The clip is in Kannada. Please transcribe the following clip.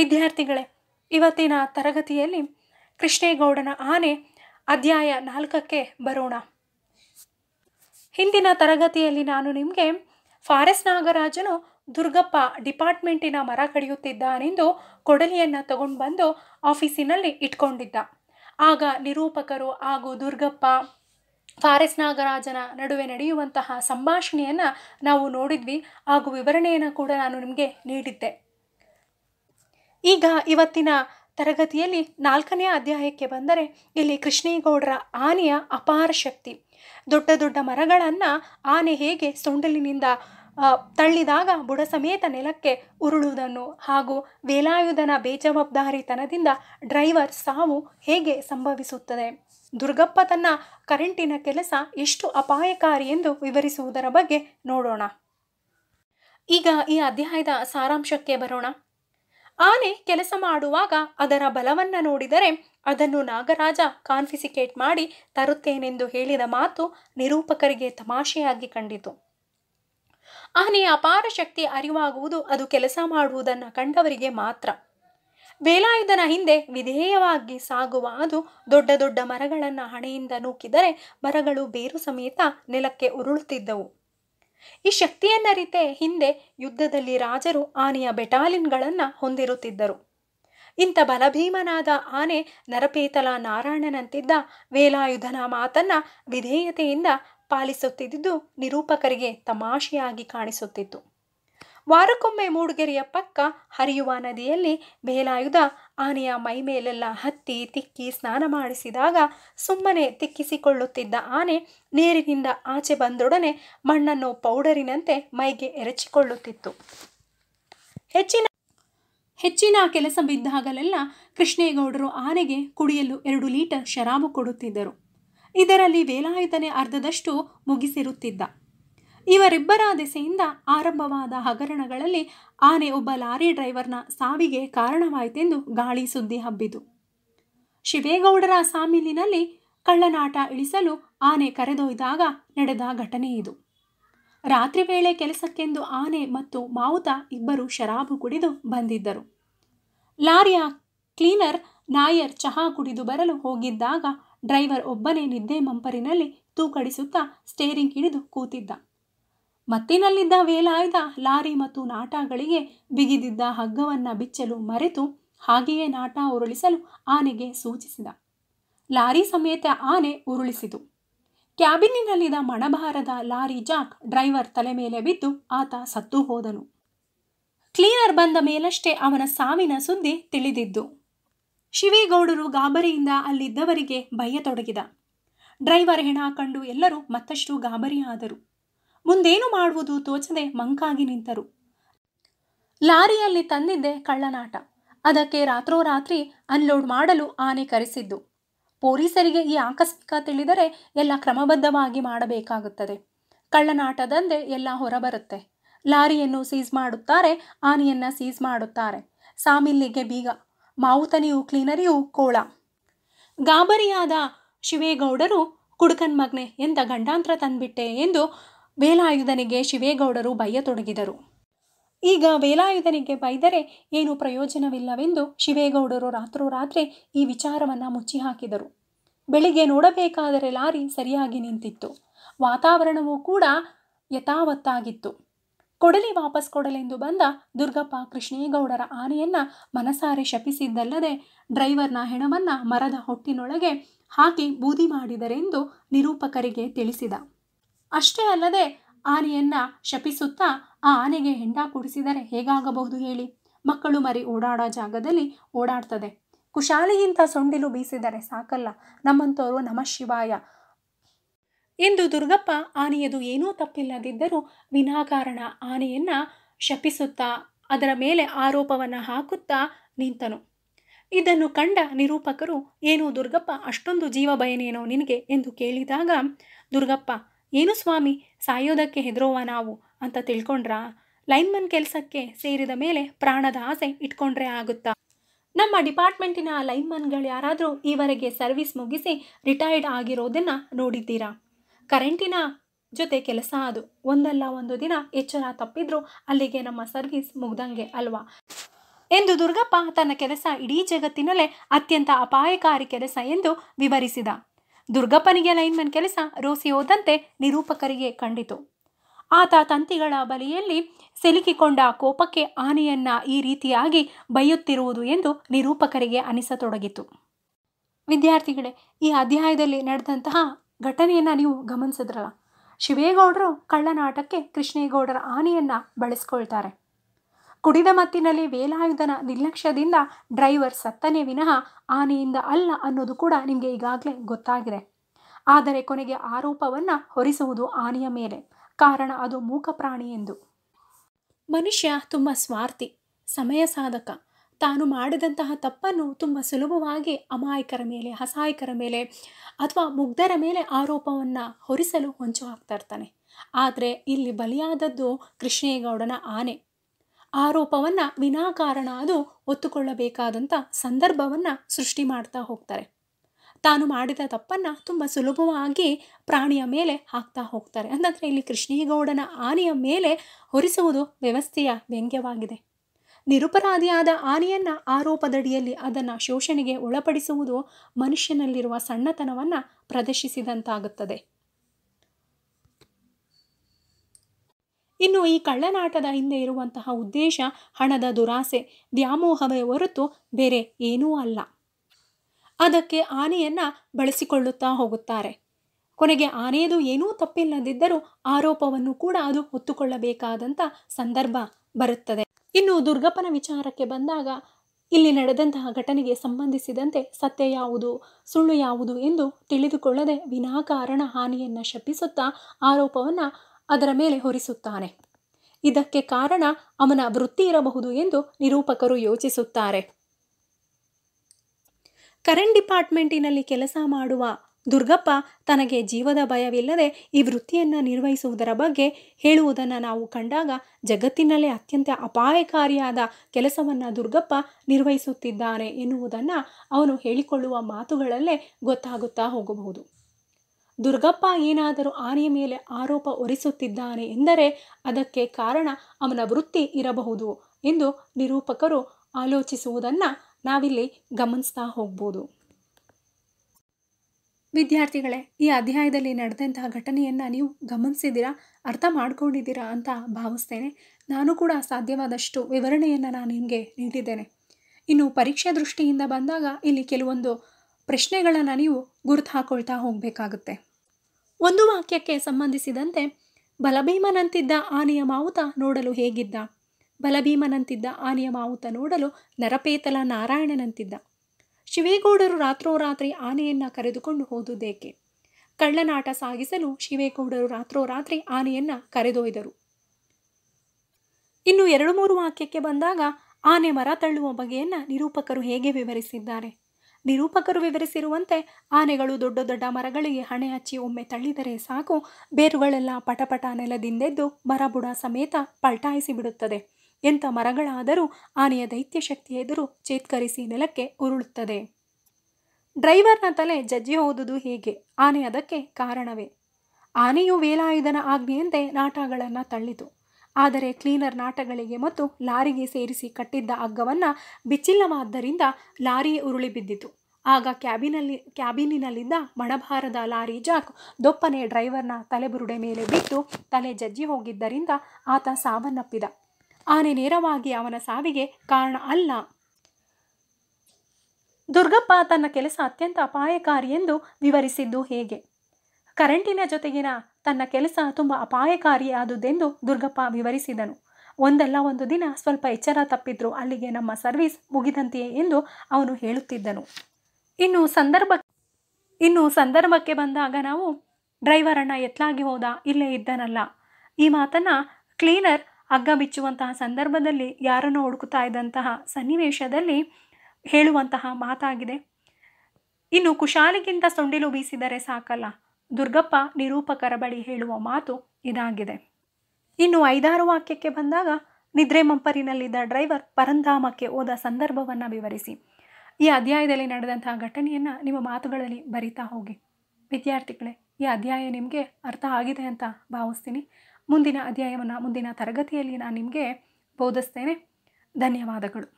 ವಿದ್ಯಾರ್ಥಿಗಳೇ ಇವತ್ತಿನ ತರಗತಿಯಲ್ಲಿ ಕೃಷ್ಣೇಗೌಡನ ಆನೆ ಅಧ್ಯಾಯ ನಾಲ್ಕಕ್ಕೆ ಬರೋಣ ಹಿಂದಿನ ತರಗತಿಯಲ್ಲಿ ನಾನು ನಿಮಗೆ ಫಾರೆಸ್ ನಾಗರಾಜನು ದುರ್ಗಪ್ಪ ಡಿಪಾರ್ಟ್ಮೆಂಟಿನ ಮರ ಕಡಿಯುತ್ತಿದ್ದಾನೆಂದು ಕೊಡಲಿಯನ್ನು ತಗೊಂಡು ಬಂದು ಆಫೀಸಿನಲ್ಲಿ ಇಟ್ಕೊಂಡಿದ್ದ ಆಗ ನಿರೂಪಕರು ಹಾಗೂ ದುರ್ಗಪ್ಪ ಫಾರೆಸ್ ನಾಗರಾಜನ ನಡುವೆ ನಡೆಯುವಂತಹ ಸಂಭಾಷಣೆಯನ್ನು ನಾವು ನೋಡಿದ್ವಿ ಹಾಗೂ ವಿವರಣೆಯನ್ನು ಕೂಡ ನಾನು ನಿಮಗೆ ನೀಡಿದ್ದೆ ಈಗ ಇವತ್ತಿನ ತರಗತಿಯಲ್ಲಿ ನಾಲ್ಕನೇ ಅಧ್ಯಾಯಕ್ಕೆ ಬಂದರೆ ಇಲ್ಲಿ ಕೃಷ್ಣೇಗೌಡರ ಆನೆಯ ಅಪಾರ ಶಕ್ತಿ ದೊಡ್ಡ ದೊಡ್ಡ ಮರಗಳನ್ನು ಆನೆ ಹೇಗೆ ಸೊಂಡಲಿನಿಂದ ತಳ್ಳಿದಾಗ ಬುಡ ಸಮೇತ ನೆಲಕ್ಕೆ ಉರುಳುವುದನ್ನು ಹಾಗೂ ವೇಲಾಯುಧನ ಬೇಜವಾಬ್ದಾರಿತನದಿಂದ ಡ್ರೈವರ್ ಸಾವು ಹೇಗೆ ಸಂಭವಿಸುತ್ತದೆ ದುರ್ಗಪ್ಪ ತನ್ನ ಕರೆಂಟಿನ ಕೆಲಸ ಎಷ್ಟು ಅಪಾಯಕಾರಿ ಎಂದು ವಿವರಿಸುವುದರ ಬಗ್ಗೆ ನೋಡೋಣ ಈಗ ಈ ಅಧ್ಯಾಯದ ಸಾರಾಂಶಕ್ಕೆ ಬರೋಣ ಆನೆ ಕೆಲಸ ಮಾಡುವಾಗ ಅದರ ಬಲವನ್ನ ನೋಡಿದರೆ ಅದನ್ನು ನಾಗರಾಜ ಕಾನ್ಫಿಸಿಕೇಟ್ ಮಾಡಿ ತರುತ್ತೇನೆಂದು ಹೇಳಿದ ಮಾತು ನಿರೂಪಕರಿಗೆ ತಮಾಷೆಯಾಗಿ ಕಂಡಿತು ಆನೆಯ ಅಪಾರ ಶಕ್ತಿ ಅರಿವಾಗುವುದು ಅದು ಕೆಲಸ ಮಾಡುವುದನ್ನು ಕಂಡವರಿಗೆ ಮಾತ್ರ ವೇಲಾಯುಧನ ಹಿಂದೆ ವಿಧೇಯವಾಗಿ ಸಾಗುವ ಅದು ದೊಡ್ಡ ದೊಡ್ಡ ಮರಗಳನ್ನು ಹಣೆಯಿಂದ ನೂಕಿದರೆ ಮರಗಳು ಬೇರು ಸಮೇತ ನೆಲಕ್ಕೆ ಉರುಳುತ್ತಿದ್ದವು ಈ ಶಕ್ತಿಯನ್ನರಿತೆ ಹಿಂದೆ ಯುದ್ಧದಲ್ಲಿ ರಾಜರು ಆನೆಯ ಬೆಟಾಲಿನ್ಗಳನ್ನು ಹೊಂದಿರುತ್ತಿದ್ದರು ಇಂಥ ಬಲಭೀಮನಾದ ಆನೆ ನರಪೇತಲ ನಾರಾಯಣನಂತಿದ್ದ ವೇಲಾಯುಧನ ಮಾತನ್ನ ವಿಧೇಯತೆಯಿಂದ ಪಾಲಿಸುತ್ತಿದ್ದುದು ನಿರೂಪಕರಿಗೆ ತಮಾಷೆಯಾಗಿ ಕಾಣಿಸುತ್ತಿತ್ತು ವಾರಕ್ಕೊಮ್ಮೆ ಮೂಡಿಗೆರೆಯ ಪಕ್ಕ ಹರಿಯುವ ನದಿಯಲ್ಲಿ ಬೇಲಾಯುಧ ಆನೆಯ ಮೈಮೇಲೆಲ್ಲ ಹತ್ತಿ ತಿಕ್ಕಿ ಸ್ನಾನ ಮಾಡಿಸಿದಾಗ ಸುಮ್ಮನೆ ತಿಕ್ಕಿಸಿಕೊಳ್ಳುತ್ತಿದ್ದ ಆನೆ ನೀರಿನಿಂದ ಆಚೆ ಬಂದೊಡನೆ ಮಣ್ಣನ್ನು ಪೌಡರಿನಂತೆ ಮೈಗೆ ಎರಚಿಕೊಳ್ಳುತ್ತಿತ್ತು ಹೆಚ್ಚಿನ ಹೆಚ್ಚಿನ ಕೆಲಸ ಬಿದ್ದಾಗಲೆಲ್ಲ ಕೃಷ್ಣೇಗೌಡರು ಆನೆಗೆ ಕುಡಿಯಲು ಎರಡು ಲೀಟರ್ ಶರಾಬು ಕೊಡುತ್ತಿದ್ದರು ಇದರಲ್ಲಿ ವೇಲಾಯುಧನೆ ಅರ್ಧದಷ್ಟು ಮುಗಿಸಿರುತ್ತಿದ್ದ ಇವರಿಬ್ಬರ ದೆಸೆಯಿಂದ ಆರಂಭವಾದ ಹಗರಣಗಳಲ್ಲಿ ಆನೆ ಒಬ್ಬ ಲಾರಿ ಡ್ರೈವರ್ನ ಸಾವಿಗೆ ಕಾರಣವಾಯಿತೆಂದು ಗಾಳಿ ಸುದ್ದಿ ಹಬ್ಬಿತು ಶಿವೇಗೌಡರ ಸಾಮಿಲಿನಲ್ಲಿ ಕಳ್ಳನಾಟ ಇಳಿಸಲು ಆನೆ ಕರೆದೊಯ್ದಾಗ ನಡೆದ ಘಟನೆ ಇದು ರಾತ್ರಿ ವೇಳೆ ಕೆಲಸಕ್ಕೆಂದು ಆನೆ ಮತ್ತು ಮಾವುತ ಇಬ್ಬರು ಶರಾಬು ಕುಡಿದು ಬಂದಿದ್ದರು ಲಾರಿಯ ಕ್ಲೀನರ್ ನಾಯರ್ ಚಹಾ ಕುಡಿದು ಬರಲು ಹೋಗಿದ್ದಾಗ ಡ್ರೈವರ್ ಒಬ್ಬನೇ ನಿದ್ದೆ ಮಂಪರಿನಲ್ಲಿ ತೂಕಡಿಸುತ್ತಾ ಸ್ಟೇರಿಂಗ್ ಹಿಡಿದು ಕೂತಿದ್ದ ಮತ್ತಿನಲ್ಲಿದ್ದ ವೇಲಾಯ್ದ ಲಾರಿ ಮತ್ತು ನಾಟಾಗಳಿಗೆ ಬಿಗಿದಿದ್ದ ಹಗ್ಗವನ್ನು ಬಿಚ್ಚಲು ಮರೆತು ಹಾಗೆಯೇ ನಾಟ ಉರುಳಿಸಲು ಆನೆಗೆ ಸೂಚಿಸಿದ ಲಾರಿ ಸಮೇತ ಆನೆ ಉರುಳಿಸಿತು ಕ್ಯಾಬಿನ್ನಿನಲ್ಲಿದ್ದ ಮಣಭಾರದ ಲಾರಿ ಜಾಕ್ ಡ್ರೈವರ್ ತಲೆ ಮೇಲೆ ಬಿದ್ದು ಆತ ಸತ್ತು ಹೋದನು ಕ್ಲೀನರ್ ಬಂದ ಮೇಲಷ್ಟೇ ಅವನ ಸಾವಿನ ಸುದ್ದಿ ತಿಳಿದಿದ್ದು ಶಿವೇಗೌಡರು ಗಾಬರಿಯಿಂದ ಅಲ್ಲಿದ್ದವರಿಗೆ ಭಯತೊಡಗಿದ ಡ್ರೈವರ್ ಹೆಣ ಕಂಡು ಎಲ್ಲರೂ ಮತ್ತಷ್ಟು ಗಾಬರಿಯಾದರು ಮುಂದೇನು ಮಾಡುವುದು ತೋಚದೆ ಮಂಕಾಗಿ ನಿಂತರು ಲಾರಿಯಲ್ಲಿ ತಂದಿದ್ದೆ ಕಳ್ಳನಾಟ ಅದಕ್ಕೆ ರಾತ್ರೋರಾತ್ರಿ ಅನ್ಲೋಡ್ ಮಾಡಲು ಆನೆ ಕರೆಸಿದ್ದು ಪೊಲೀಸರಿಗೆ ಈ ಆಕಸ್ಮಿಕ ತಿಳಿದರೆ ಎಲ್ಲ ಕ್ರಮಬದ್ಧವಾಗಿ ಮಾಡಬೇಕಾಗುತ್ತದೆ ಕಳ್ಳನಾಟದಂದೆ ಎಲ್ಲ ಹೊರಬರುತ್ತೆ ಲಾರಿಯನ್ನು ಸೀಸ್ ಮಾಡುತ್ತಾರೆ ಆನೆಯನ್ನು ಸೀಸ್ ಮಾಡುತ್ತಾರೆ ಸಾಮಿಲ್ಲಿಗೆ ಬೀಗ ಮಾವುತನಿಯು ಕ್ಲೀನರಿಯು ಕೋಳ ಗಾಬರಿಯಾದ ಶಿವೇಗೌಡರು ಕುಡುಕನ್ ಮಗ್ನೆ ಎಂದ ಗಂಡಾಂತರ ತಂದ್ಬಿಟ್ಟೆ ಎಂದು ವೇಲಾಯುಧನಿಗೆ ಶಿವೇಗೌಡರು ಬೈಯತೊಡಗಿದರು ಈಗ ವೇಲಾಯುಧನಿಗೆ ಬೈದರೆ ಏನು ಪ್ರಯೋಜನವಿಲ್ಲವೆಂದು ಶಿವೇಗೌಡರು ರಾತ್ರೋರಾತ್ರಿ ಈ ವಿಚಾರವನ್ನು ಮುಚ್ಚಿ ಹಾಕಿದರು ಬೆಳಿಗ್ಗೆ ನೋಡಬೇಕಾದರೆ ಲಾರಿ ಸರಿಯಾಗಿ ನಿಂತಿತ್ತು ವಾತಾವರಣವೂ ಕೂಡ ಯಥಾವತ್ತಾಗಿತ್ತು ಕೊಡಲಿ ವಾಪಸ್ ಕೊಡಲೆಂದು ಬಂದ ದುರ್ಗಪ್ಪ ಕೃಷ್ಣೇಗೌಡರ ಆನೆಯನ್ನು ಮನಸಾರೆ ಶಪಿಸಿದ್ದಲ್ಲದೆ ಡ್ರೈವರ್ನ ಹೆಣವನ್ನು ಮರದ ಹೊಟ್ಟಿನೊಳಗೆ ಹಾಕಿ ಬೂದಿ ಮಾಡಿದರೆಂದು ನಿರೂಪಕರಿಗೆ ತಿಳಿಸಿದ ಅಷ್ಟೇ ಅಲ್ಲದೆ ಆನೆಯನ್ನ ಶಪಿಸುತ್ತಾ ಆ ಆನೆಗೆ ಹೆಂಡ ಕುಡಿಸಿದರೆ ಹೇಗಾಗಬಹುದು ಹೇಳಿ ಮಕ್ಕಳು ಮರಿ ಓಡಾಡೋ ಜಾಗದಲ್ಲಿ ಓಡಾಡ್ತದೆ ಕುಶಾಲಿಗಿಂತ ಸೊಂಡಿಲು ಬೀಸಿದರೆ ಸಾಕಲ್ಲ ನಮ್ಮಂಥವರು ನಮ ಶಿವಾಯ ಎಂದು ದುರ್ಗಪ್ಪ ಆನೆಯದು ಏನೂ ತಪ್ಪಿಲ್ಲದಿದ್ದರೂ ವಿನಾಕಾರಣ ಆನೆಯನ್ನ ಶಪಿಸುತ್ತಾ ಅದರ ಮೇಲೆ ಆರೋಪವನ್ನು ಹಾಕುತ್ತಾ ನಿಂತನು ಇದನ್ನು ಕಂಡ ನಿರೂಪಕರು ಏನು ದುರ್ಗಪ್ಪ ಅಷ್ಟೊಂದು ಜೀವ ಬಯನೇನೋ ನಿನಗೆ ಎಂದು ಕೇಳಿದಾಗ ದುರ್ಗಪ್ಪ ಏನು ಸ್ವಾಮಿ ಸಾಯೋದಕ್ಕೆ ಹೆದರೋವ ನಾವು ಅಂತ ತಿಳ್ಕೊಂಡ್ರಾ ಲೈನ್ಮನ್ ಕೆಲಸಕ್ಕೆ ಸೇರಿದ ಮೇಲೆ ಪ್ರಾಣದ ಆಸೆ ಇಟ್ಕೊಂಡ್ರೆ ಆಗುತ್ತಾ ನಮ್ಮ ಡಿಪಾರ್ಟ್ಮೆಂಟಿನ ಲೈನ್ಮನ್ಗಳು ಯಾರಾದರೂ ಈವರೆಗೆ ಸರ್ವಿಸ್ ಮುಗಿಸಿ ರಿಟೈರ್ಡ್ ಆಗಿರೋದನ್ನು ನೋಡಿದ್ದೀರಾ ಕರೆಂಟಿನ ಜೊತೆ ಕೆಲಸ ಅದು ಒಂದಲ್ಲ ಒಂದು ದಿನ ಎಚ್ಚರ ತಪ್ಪಿದ್ರೂ ಅಲ್ಲಿಗೆ ನಮ್ಮ ಸರ್ವಿಸ್ ಮುಗ್ದಂಗೆ ಅಲ್ವಾ ಎಂದು ದುರ್ಗಪ್ಪ ತನ್ನ ಕೆಲಸ ಇಡೀ ಜಗತ್ತಿನಲ್ಲೇ ಅತ್ಯಂತ ಅಪಾಯಕಾರಿ ಕೆಲಸ ಎಂದು ವಿವರಿಸಿದ ದುರ್ಗಪ್ಪನಿಗೆ ಲೈನ್ಮನ್ ಕೆಲಸ ರೋಸಿ ಹೋದಂತೆ ನಿರೂಪಕರಿಗೆ ಕಂಡಿತು ಆತ ತಂತಿಗಳ ಬಲಿಯಲ್ಲಿ ಸಿಲುಕಿಕೊಂಡ ಕೋಪಕ್ಕೆ ಆನೆಯನ್ನ ಈ ರೀತಿಯಾಗಿ ಬೈಯುತ್ತಿರುವುದು ಎಂದು ನಿರೂಪಕರಿಗೆ ಅನಿಸತೊಡಗಿತು ವಿದ್ಯಾರ್ಥಿಗಳೇ ಈ ಅಧ್ಯಾಯದಲ್ಲಿ ನಡೆದಂತಹ ಘಟನೆಯನ್ನು ನೀವು ಗಮನಿಸಿದ್ರಲ್ಲ ಶಿವೇಗೌಡರು ಕಳ್ಳನಾಟಕ್ಕೆ ಕೃಷ್ಣೇಗೌಡರ ಆನೆಯನ್ನು ಬಳಸ್ಕೊಳ್ತಾರೆ ಕುಡಿದ ಮತ್ತಿನಲ್ಲಿ ವೇಲಾಯುಧನ ನಿರ್ಲಕ್ಷ್ಯದಿಂದ ಡ್ರೈವರ್ ಸತ್ತನೆ ವಿನಃ ಆನೆಯಿಂದ ಅಲ್ಲ ಅನ್ನೋದು ಕೂಡ ನಿಮಗೆ ಈಗಾಗಲೇ ಗೊತ್ತಾಗಿದೆ ಆದರೆ ಕೊನೆಗೆ ಆರೋಪವನ್ನು ಹೊರಿಸುವುದು ಆನೆಯ ಮೇಲೆ ಕಾರಣ ಅದು ಮೂಕ ಪ್ರಾಣಿ ಎಂದು ಮನುಷ್ಯ ತುಂಬ ಸ್ವಾರ್ಥಿ ಸಮಯ ಸಾಧಕ ತಾನು ಮಾಡಿದಂತಹ ತಪ್ಪನ್ನು ತುಂಬ ಸುಲಭವಾಗಿ ಅಮಾಯಕರ ಮೇಲೆ ಅಸಹಾಯಕರ ಮೇಲೆ ಅಥವಾ ಮುಗ್ಧರ ಮೇಲೆ ಆರೋಪವನ್ನು ಹೊರಿಸಲು ಹೊಂಚು ಹಾಕ್ತಾ ಇರ್ತಾನೆ ಆದರೆ ಇಲ್ಲಿ ಬಲಿಯಾದದ್ದು ಕೃಷ್ಣೇಗೌಡನ ಆನೆ ಆರೋಪವನ್ನು ವಿನಾಕಾರಣ ಅದು ಒತ್ತುಕೊಳ್ಳಬೇಕಾದಂಥ ಸಂದರ್ಭವನ್ನು ಸೃಷ್ಟಿ ಮಾಡ್ತಾ ಹೋಗ್ತಾರೆ ತಾನು ಮಾಡಿದ ತಪ್ಪನ್ನು ತುಂಬ ಸುಲಭವಾಗಿ ಪ್ರಾಣಿಯ ಮೇಲೆ ಹಾಕ್ತಾ ಹೋಗ್ತಾರೆ ಅಂತಂದರೆ ಇಲ್ಲಿ ಕೃಷ್ಣೇಗೌಡನ ಆನೆಯ ಮೇಲೆ ಹೊರಿಸುವುದು ವ್ಯವಸ್ಥೆಯ ವ್ಯಂಗ್ಯವಾಗಿದೆ ನಿರುಪರಾಧಿಯಾದ ಆನೆಯನ್ನು ಆರೋಪದಡಿಯಲ್ಲಿ ಅದನ್ನು ಶೋಷಣೆಗೆ ಒಳಪಡಿಸುವುದು ಮನುಷ್ಯನಲ್ಲಿರುವ ಸಣ್ಣತನವನ್ನು ಪ್ರದರ್ಶಿಸಿದಂತಾಗುತ್ತದೆ ಇನ್ನು ಈ ಕಳ್ಳನಾಟದ ಹಿಂದೆ ಇರುವಂತಹ ಉದ್ದೇಶ ಹಣದ ದುರಾಸೆ ವ್ಯಾಮೋಹವೇ ಹೊರತು ಬೇರೆ ಏನೂ ಅಲ್ಲ ಅದಕ್ಕೆ ಆನೆಯನ್ನು ಬಳಸಿಕೊಳ್ಳುತ್ತಾ ಹೋಗುತ್ತಾರೆ ಕೊನೆಗೆ ಆನೆಯದು ಏನೂ ತಪ್ಪಿಲ್ಲದಿದ್ದರೂ ಆರೋಪವನ್ನು ಕೂಡ ಅದು ಹೊತ್ತುಕೊಳ್ಳಬೇಕಾದಂಥ ಸಂದರ್ಭ ಬರುತ್ತದೆ ಇನ್ನು ದುರ್ಗಪ್ಪನ ವಿಚಾರಕ್ಕೆ ಬಂದಾಗ ಇಲ್ಲಿ ನಡೆದಂತಹ ಘಟನೆಗೆ ಸಂಬಂಧಿಸಿದಂತೆ ಸತ್ಯ ಯಾವುದು ಸುಳ್ಳು ಯಾವುದು ಎಂದು ತಿಳಿದುಕೊಳ್ಳದೆ ವಿನಾಕಾರಣ ಹಾನಿಯನ್ನು ಶಪಿಸುತ್ತಾ ಆರೋಪವನ್ನು ಅದರ ಮೇಲೆ ಹೊರಿಸುತ್ತಾನೆ ಇದಕ್ಕೆ ಕಾರಣ ಅವನ ವೃತ್ತಿ ಇರಬಹುದು ಎಂದು ನಿರೂಪಕರು ಯೋಚಿಸುತ್ತಾರೆ ಕರೆಂಟ್ ಡಿಪಾರ್ಟ್ಮೆಂಟಿನಲ್ಲಿ ಕೆಲಸ ಮಾಡುವ ದುರ್ಗಪ್ಪ ತನಗೆ ಜೀವದ ಭಯವಿಲ್ಲದೆ ಈ ವೃತ್ತಿಯನ್ನು ನಿರ್ವಹಿಸುವುದರ ಬಗ್ಗೆ ಹೇಳುವುದನ್ನು ನಾವು ಕಂಡಾಗ ಜಗತ್ತಿನಲ್ಲೇ ಅತ್ಯಂತ ಅಪಾಯಕಾರಿಯಾದ ಕೆಲಸವನ್ನು ದುರ್ಗಪ್ಪ ನಿರ್ವಹಿಸುತ್ತಿದ್ದಾನೆ ಎನ್ನುವುದನ್ನು ಅವನು ಹೇಳಿಕೊಳ್ಳುವ ಮಾತುಗಳಲ್ಲೇ ಗೊತ್ತಾಗುತ್ತಾ ಹೋಗಬಹುದು ದುರ್ಗಪ್ಪ ಏನಾದರೂ ಆನೆಯ ಮೇಲೆ ಆರೋಪ ಹೊರಿಸುತ್ತಿದ್ದಾನೆ ಎಂದರೆ ಅದಕ್ಕೆ ಕಾರಣ ಅವನ ವೃತ್ತಿ ಇರಬಹುದು ಎಂದು ನಿರೂಪಕರು ಆಲೋಚಿಸುವುದನ್ನು ನಾವಿಲ್ಲಿ ಗಮನಿಸ್ತಾ ಹೋಗ್ಬೋದು ವಿದ್ಯಾರ್ಥಿಗಳೇ ಈ ಅಧ್ಯಾಯದಲ್ಲಿ ನಡೆದಂತಹ ಘಟನೆಯನ್ನು ನೀವು ಗಮನಿಸಿದ್ದೀರಾ ಅರ್ಥ ಮಾಡ್ಕೊಂಡಿದ್ದೀರಾ ಅಂತ ಭಾವಿಸ್ತೇನೆ ನಾನು ಕೂಡ ಸಾಧ್ಯವಾದಷ್ಟು ವಿವರಣೆಯನ್ನು ನಾನು ನಿಮಗೆ ನೀಡಿದ್ದೇನೆ ಇನ್ನು ಪರೀಕ್ಷೆ ದೃಷ್ಟಿಯಿಂದ ಬಂದಾಗ ಇಲ್ಲಿ ಕೆಲವೊಂದು ಪ್ರಶ್ನೆಗಳನ್ನು ನೀವು ಗುರುತು ಹಾಕೊಳ್ತಾ ಹೋಗಬೇಕಾಗುತ್ತೆ ಒಂದು ವಾಕ್ಯಕ್ಕೆ ಸಂಬಂಧಿಸಿದಂತೆ ಬಲಭೀಮನಂತಿದ್ದ ಆನೆಯ ಮಾವುತ ನೋಡಲು ಹೇಗಿದ್ದ ಬಲಭೀಮನಂತಿದ್ದ ಆನೆಯ ಮಾವುತ ನೋಡಲು ನರಪೇತಲ ನಾರಾಯಣನಂತಿದ್ದ ಶಿವೇಗೌಡರು ರಾತ್ರೋರಾತ್ರಿ ಆನೆಯನ್ನು ಕರೆದುಕೊಂಡು ಹೋದುದೇಕೆ ಕಳ್ಳನಾಟ ಸಾಗಿಸಲು ಶಿವೇಗೌಡರು ರಾತ್ರೋರಾತ್ರಿ ಆನೆಯನ್ನು ಕರೆದೊಯ್ದರು ಇನ್ನು ಎರಡು ಮೂರು ವಾಕ್ಯಕ್ಕೆ ಬಂದಾಗ ಆನೆ ಮರ ತಳ್ಳುವ ಬಗೆಯನ್ನು ನಿರೂಪಕರು ಹೇಗೆ ವಿವರಿಸಿದ್ದಾರೆ ನಿರೂಪಕರು ವಿವರಿಸಿರುವಂತೆ ಆನೆಗಳು ದೊಡ್ಡ ದೊಡ್ಡ ಮರಗಳಿಗೆ ಹಣೆ ಹಚ್ಚಿ ಒಮ್ಮೆ ತಳ್ಳಿದರೆ ಸಾಕು ಬೇರುಗಳೆಲ್ಲ ಪಟಪಟ ನೆಲದಿಂದೆದ್ದು ಮರ ಬುಡ ಸಮೇತ ಪಲ್ಟಾಯಿಸಿ ಬಿಡುತ್ತದೆ ಎಂಥ ಮರಗಳಾದರೂ ಆನೆಯ ದೈತ್ಯ ಶಕ್ತಿ ಎದುರು ಚೇತ್ಕರಿಸಿ ನೆಲಕ್ಕೆ ಉರುಳುತ್ತದೆ ಡ್ರೈವರ್ನ ತಲೆ ಜಜ್ಜಿ ಹೋದುದು ಹೇಗೆ ಆನೆ ಅದಕ್ಕೆ ಕಾರಣವೇ ಆನೆಯು ವೇಲಾಯುಧನ ಆಜ್ಞೆಯಂತೆ ನಾಟಗಳನ್ನು ತಳ್ಳಿತು ಆದರೆ ಕ್ಲೀನರ್ ನಾಟಗಳಿಗೆ ಮತ್ತು ಲಾರಿಗೆ ಸೇರಿಸಿ ಕಟ್ಟಿದ್ದ ಹಗ್ಗವನ್ನು ಬಿಚ್ಚಿಲ್ಲವಾದ್ದರಿಂದ ಲಾರಿ ಉರುಳಿ ಬಿದ್ದಿತು ಆಗ ಕ್ಯಾಬಿನಲ್ಲಿ ಕ್ಯಾಬಿನಿನಲ್ಲಿದ್ದ ಮಣಭಾರದ ಲಾರಿ ಜಾಕ್ ದೊಪ್ಪನೆ ಡ್ರೈವರ್ನ ತಲೆಬುರುಡೆ ಮೇಲೆ ಬಿಟ್ಟು ತಲೆ ಜಜ್ಜಿ ಹೋಗಿದ್ದರಿಂದ ಆತ ಸಾವನ್ನಪ್ಪಿದ ಆನೆ ನೇರವಾಗಿ ಅವನ ಸಾವಿಗೆ ಕಾರಣ ಅಲ್ಲ ದುರ್ಗಪ್ಪ ತನ್ನ ಕೆಲಸ ಅತ್ಯಂತ ಅಪಾಯಕಾರಿ ಎಂದು ವಿವರಿಸಿದ್ದು ಹೇಗೆ ಕರೆಂಟಿನ ಜೊತೆಗಿನ ತನ್ನ ಕೆಲಸ ತುಂಬ ಅಪಾಯಕಾರಿಯಾದುದೆಂದು ದುರ್ಗಪ್ಪ ವಿವರಿಸಿದನು ಒಂದಲ್ಲ ಒಂದು ದಿನ ಸ್ವಲ್ಪ ಎಚ್ಚರ ತಪ್ಪಿದ್ರು ಅಲ್ಲಿಗೆ ನಮ್ಮ ಸರ್ವಿಸ್ ಮುಗಿದಂತೆಯೇ ಎಂದು ಅವನು ಹೇಳುತ್ತಿದ್ದನು ಇನ್ನು ಸಂದರ್ಭ ಇನ್ನು ಸಂದರ್ಭಕ್ಕೆ ಬಂದಾಗ ನಾವು ಅಣ್ಣ ಎತ್ತಲಾಗಿ ಹೋದ ಇಲ್ಲೇ ಇದ್ದನಲ್ಲ ಈ ಮಾತನ್ನು ಕ್ಲೀನರ್ ಅಗ್ಗ ಬಿಚ್ಚುವಂತಹ ಸಂದರ್ಭದಲ್ಲಿ ಯಾರನ್ನು ಹುಡುಕುತ್ತಾ ಇದ್ದಂತಹ ಸನ್ನಿವೇಶದಲ್ಲಿ ಹೇಳುವಂತಹ ಮಾತಾಗಿದೆ ಇನ್ನು ಕುಶಾಲಿಗಿಂತ ಸೊಂಡಿಲು ಬೀಸಿದರೆ ಸಾಕಲ್ಲ ದುರ್ಗಪ್ಪ ನಿರೂಪಕರ ಬಳಿ ಹೇಳುವ ಮಾತು ಇದಾಗಿದೆ ಇನ್ನು ಐದಾರು ವಾಕ್ಯಕ್ಕೆ ಬಂದಾಗ ನಿದ್ರೆ ಮಂಪರಿನಲ್ಲಿದ್ದ ಡ್ರೈವರ್ ಪರಂಧಾಮಕ್ಕೆ ಹೋದ ಸಂದರ್ಭವನ್ನು ವಿವರಿಸಿ ಈ ಅಧ್ಯಾಯದಲ್ಲಿ ನಡೆದಂತಹ ಘಟನೆಯನ್ನು ನಿಮ್ಮ ಮಾತುಗಳಲ್ಲಿ ಬರಿತಾ ಹೋಗಿ ವಿದ್ಯಾರ್ಥಿಗಳೇ ಈ ಅಧ್ಯಾಯ ನಿಮಗೆ ಅರ್ಥ ಆಗಿದೆ ಅಂತ ಭಾವಿಸ್ತೀನಿ ಮುಂದಿನ ಅಧ್ಯಾಯವನ್ನು ಮುಂದಿನ ತರಗತಿಯಲ್ಲಿ ನಾನು ನಿಮಗೆ ಬೋಧಿಸ್ತೇನೆ ಧನ್ಯವಾದಗಳು